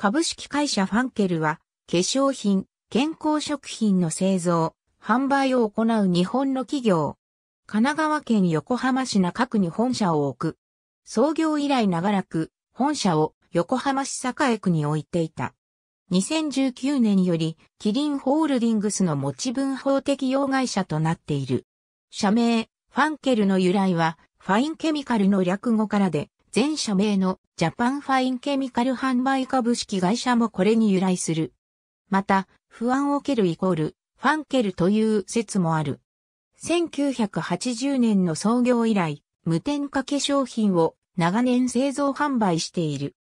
株式会社ファンケルは、化粧品、健康食品の製造、販売を行う日本の企業。神奈川県横浜市中区に本社を置く。創業以来長らく、本社を横浜市栄区に置いていた。2019年より、キリンホールディングスの持ち分法適用会社となっている。社名、ファンケルの由来は、ファインケミカルの略語からで、全社名のジャパンファインケミカル販売株式会社もこれに由来する。また、不安を受けるイコール、ファンケルという説もある。1980年の創業以来、無添加化粧品を長年製造販売している。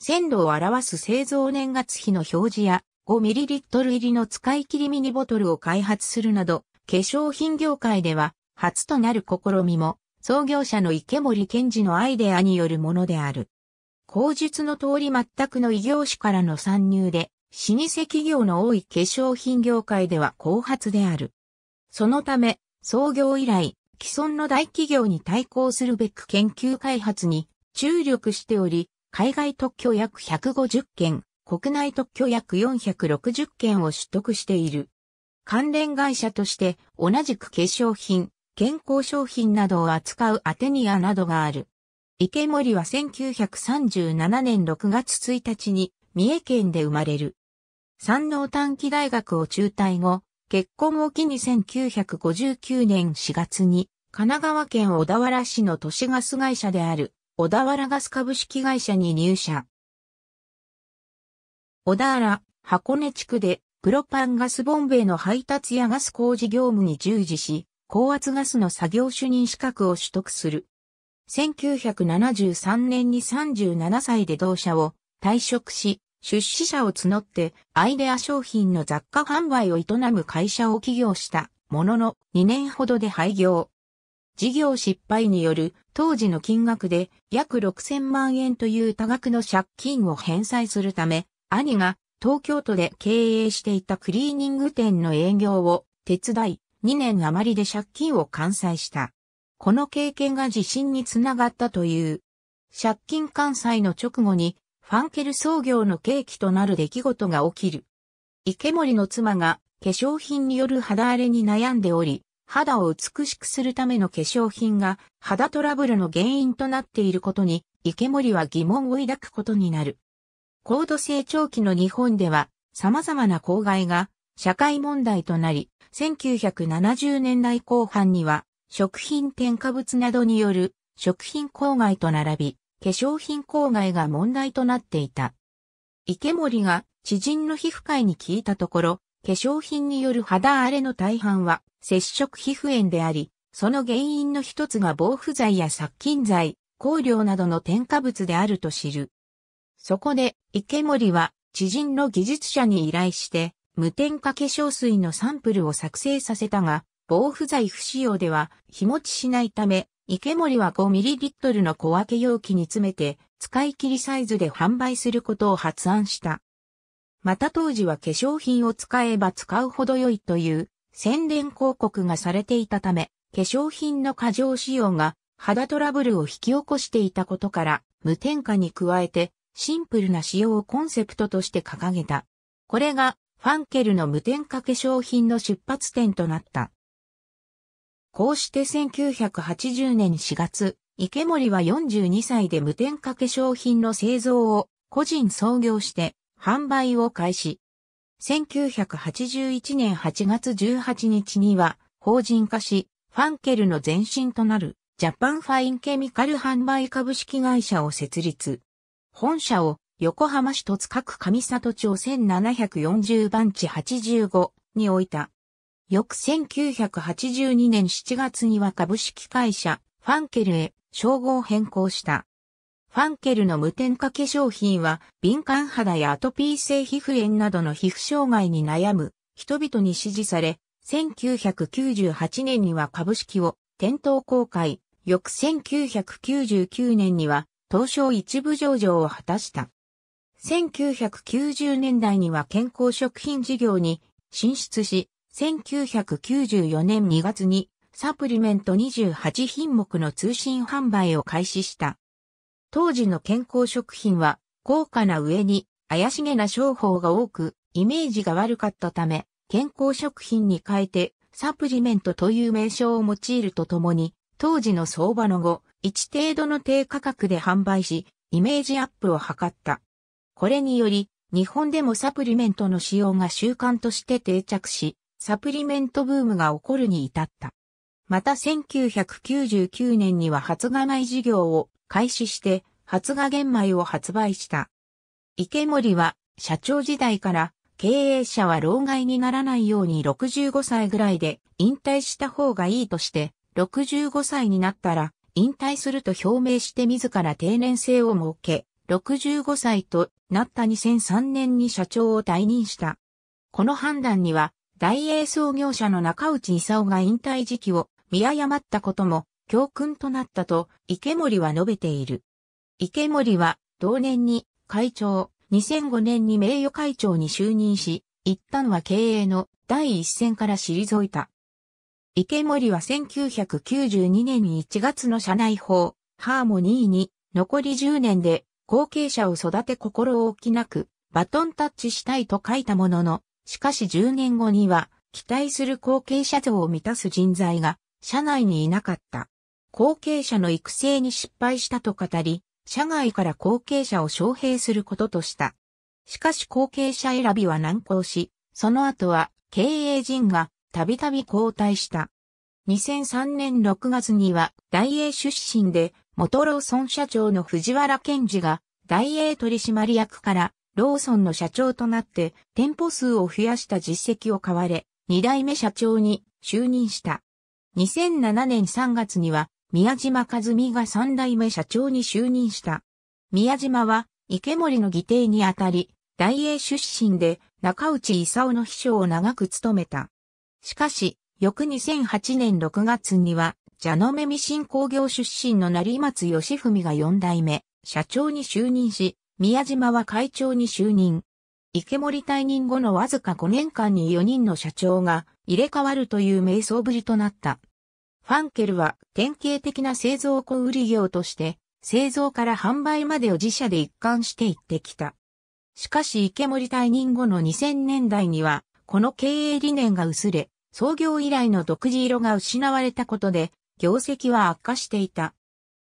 鮮度を表す製造年月日の表示や 5ml 入りの使い切りミニボトルを開発するなど、化粧品業界では初となる試みも創業者の池森健治のアイデアによるものである。口述の通り全くの異業種からの参入で、老舗企業の多い化粧品業界では後発である。そのため、創業以来、既存の大企業に対抗するべく研究開発に注力しており、海外特許約150件、国内特許約460件を取得している。関連会社として同じく化粧品、健康商品などを扱うアテニアなどがある。池森は1937年6月1日に三重県で生まれる。山王短期大学を中退後、結婚を機に1959年4月に神奈川県小田原市の都市ガス会社である小田原ガス株式会社に入社。小田原、箱根地区でプロパンガスボンベイの配達やガス工事業務に従事し、高圧ガスの作業主任資格を取得する。1973年に37歳で同社を退職し、出資者を募ってアイデア商品の雑貨販売を営む会社を起業したものの2年ほどで廃業。事業失敗による当時の金額で約6000万円という多額の借金を返済するため、兄が東京都で経営していたクリーニング店の営業を手伝い、2年余りで借金を完済した。この経験が自信につながったという。借金完済の直後に、ファンケル創業の契機となる出来事が起きる。池森の妻が化粧品による肌荒れに悩んでおり、肌を美しくするための化粧品が肌トラブルの原因となっていることに池森は疑問を抱くことになる。高度成長期の日本では様々な公害が社会問題となり、1970年代後半には、食品添加物などによる食品公害と並び、化粧品公害が問題となっていた。池森が知人の皮膚科医に聞いたところ、化粧品による肌荒れの大半は接触皮膚炎であり、その原因の一つが防腐剤や殺菌剤、香料などの添加物であると知る。そこで池森は知人の技術者に依頼して無添加化粧水のサンプルを作成させたが、防腐剤不使用では日持ちしないため、池森は 5ml の小分け容器に詰めて、使い切りサイズで販売することを発案した。また当時は化粧品を使えば使うほど良いという宣伝広告がされていたため、化粧品の過剰使用が肌トラブルを引き起こしていたことから、無添加に加えてシンプルな使用をコンセプトとして掲げた。これがファンケルの無添加化粧品の出発点となった。こうして1980年4月、池森は42歳で無添加化粧品の製造を個人創業して販売を開始。1981年8月18日には法人化し、ファンケルの前身となるジャパンファインケミカル販売株式会社を設立。本社を横浜市戸塚区上里町1740番地85に置いた。翌1982年7月には株式会社ファンケルへ称号変更した。ファンケルの無添加化粧品は敏感肌やアトピー性皮膚炎などの皮膚障害に悩む人々に支持され、1998年には株式を店頭公開、翌1999年には東証一部上場を果たした。1990年代には健康食品事業に進出し、1994年2月にサプリメント28品目の通信販売を開始した。当時の健康食品は高価な上に怪しげな商法が多く、イメージが悪かったため、健康食品に変えてサプリメントという名称を用いるとともに、当時の相場の後、一程度の低価格で販売し、イメージアップを図った。これにより、日本でもサプリメントの使用が習慣として定着し、サプリメントブームが起こるに至った。また1999年には発芽米事業を開始して発芽玄米を発売した。池森は社長時代から経営者は老害にならないように65歳ぐらいで引退した方がいいとして65歳になったら引退すると表明して自ら定年制を設け65歳となった2003年に社長を退任した。この判断には、大英創業者の中内勲が引退時期を見誤ったことも教訓となったと池森は述べている。池森は同年に会長、2005年に名誉会長に就任し、一旦は経営の第一線から退いた。池森は1992年1月の社内法、ハーモニーに残り10年で後継者を育て心を置きなく、バトンタッチしたいと書いたものの、しかし10年後には、期待する後継者像を満たす人材が、社内にいなかった。後継者の育成に失敗したと語り、社外から後継者を招聘することとした。しかし後継者選びは難航し、その後は経営陣がたびたび交代した。2003年6月には大英出身で元ローソン社長の藤原健治が、大英取締役から、ローソンの社長となって、店舗数を増やした実績を買われ、二代目社長に就任した。2007年3月には、宮島和美が三代目社長に就任した。宮島は、池森の議定にあたり、大英出身で、中内勲の秘書を長く務めた。しかし、翌2008年6月には、ジャノメミシン工業出身の成松義文が4代目、社長に就任し、宮島は会長に就任。池森退任後のわずか5年間に4人の社長が入れ替わるという瞑想ぶりとなった。ファンケルは典型的な製造小売業として、製造から販売までを自社で一貫して行ってきた。しかし池森退任後の2000年代には、この経営理念が薄れ、創業以来の独自色が失われたことで、業績は悪化していた。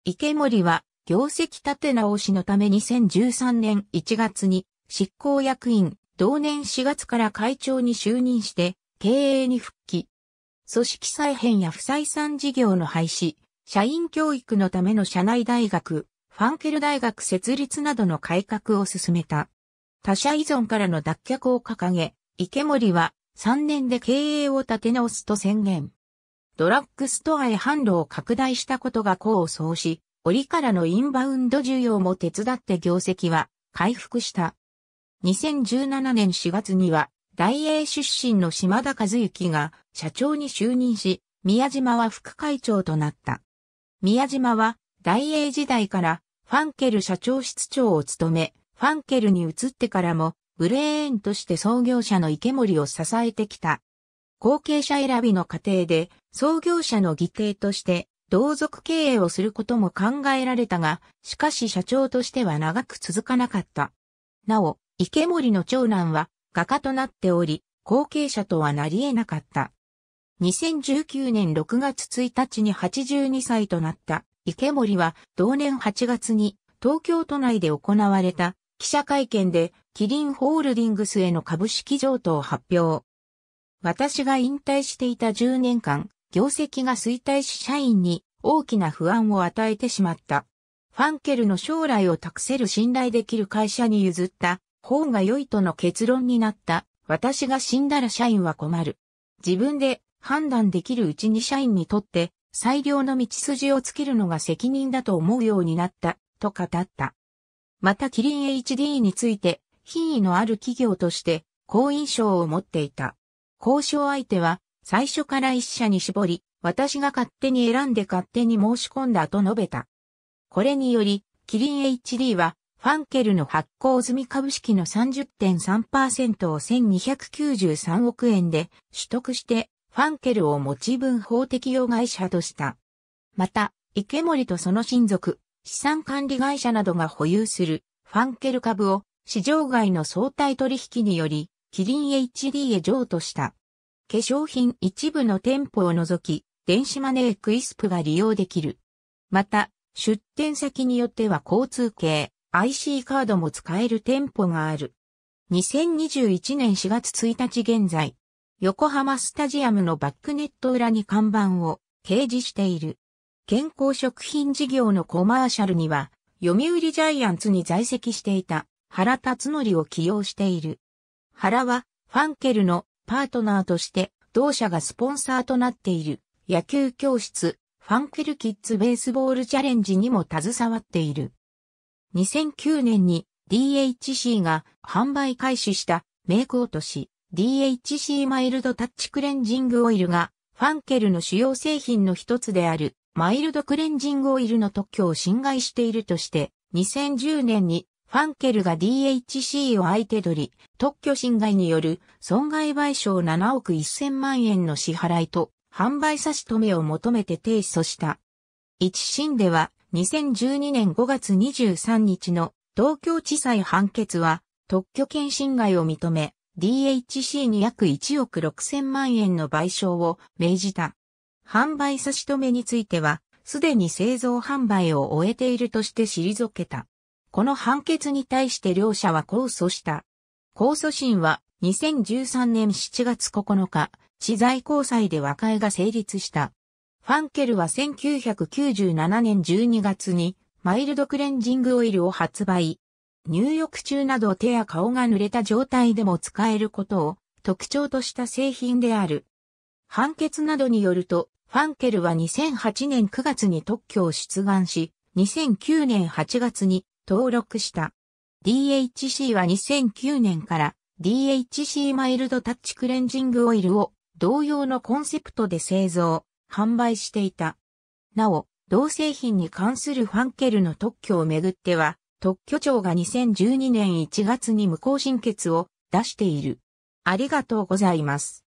池森は業績立て直しのため2013年1月に執行役員、同年4月から会長に就任して経営に復帰。組織再編や不採算事業の廃止、社員教育のための社内大学、ファンケル大学設立などの改革を進めた。他社依存からの脱却を掲げ、池森は3年で経営を立て直すと宣言。ドラッグストアへ販路を拡大したことが功を奏し、折からのインバウンド需要も手伝って業績は回復した。2017年4月には、大英出身の島田和幸が社長に就任し、宮島は副会長となった。宮島は大英時代からファンケル社長室長を務め、ファンケルに移ってからもブレーンとして創業者の池森を支えてきた。後継者選びの過程で創業者の義弟として同族経営をすることも考えられたが、しかし社長としては長く続かなかった。なお、池森の長男は画家となっており、後継者とはなり得なかった。2019年6月1日に82歳となった池森は同年8月に東京都内で行われた記者会見でキリンホールディングスへの株式譲渡を発表。私が引退していた10年間、業績が衰退し社員に大きな不安を与えてしまった。ファンケルの将来を託せる信頼できる会社に譲った方が良いとの結論になった。私が死んだら社員は困る。自分で判断できるうちに社員にとって最良の道筋をつけるのが責任だと思うようになった、と語った。またキリン HD について、品位のある企業として好印象を持っていた。交渉相手は、最初から一社に絞り、私が勝手に選んで勝手に申し込んだと述べた。これにより、キリン HD は、ファンケルの発行済み株式の30.3%を1293億円で取得して、ファンケルを持ち分法適用会社とした。また、池森とその親族、資産管理会社などが保有するファンケル株を市場外の相対取引によりキリン HD へ譲渡した。化粧品一部の店舗を除き、電子マネークイスプが利用できる。また、出店先によっては交通系 IC カードも使える店舗がある。2021年4月1日現在、横浜スタジアムのバックネット裏に看板を掲示している。健康食品事業のコマーシャルには、読売ジャイアンツに在籍していた原辰則を起用している。原は、ファンケルのパートナーとして、同社がスポンサーとなっている野球教室、ファンケルキッズベースボールチャレンジにも携わっている。2009年に DHC が販売開始したメイク落とし DHC マイルドタッチクレンジングオイルがファンケルの主要製品の一つであるマイルドクレンジングオイルの特許を侵害しているとして2010年にファンケルが DHC を相手取り、特許侵害による損害賠償7億1000万円の支払いと販売差し止めを求めて提訴した。一審では2012年5月23日の東京地裁判決は特許権侵害を認め DHC に約1億6000万円の賠償を命じた。販売差し止めについてはすでに製造販売を終えているとして退けた。この判決に対して両者は控訴した。控訴審は2013年7月9日、知財高裁で和解が成立した。ファンケルは1997年12月にマイルドクレンジングオイルを発売。入浴中など手や顔が濡れた状態でも使えることを特徴とした製品である。判決などによると、ファンケルは2008年9月に特許を出願し、2009年8月に登録した。DHC は2009年から DHC マイルドタッチクレンジングオイルを同様のコンセプトで製造、販売していた。なお、同製品に関するファンケルの特許をめぐっては、特許庁が2012年1月に無効審決を出している。ありがとうございます。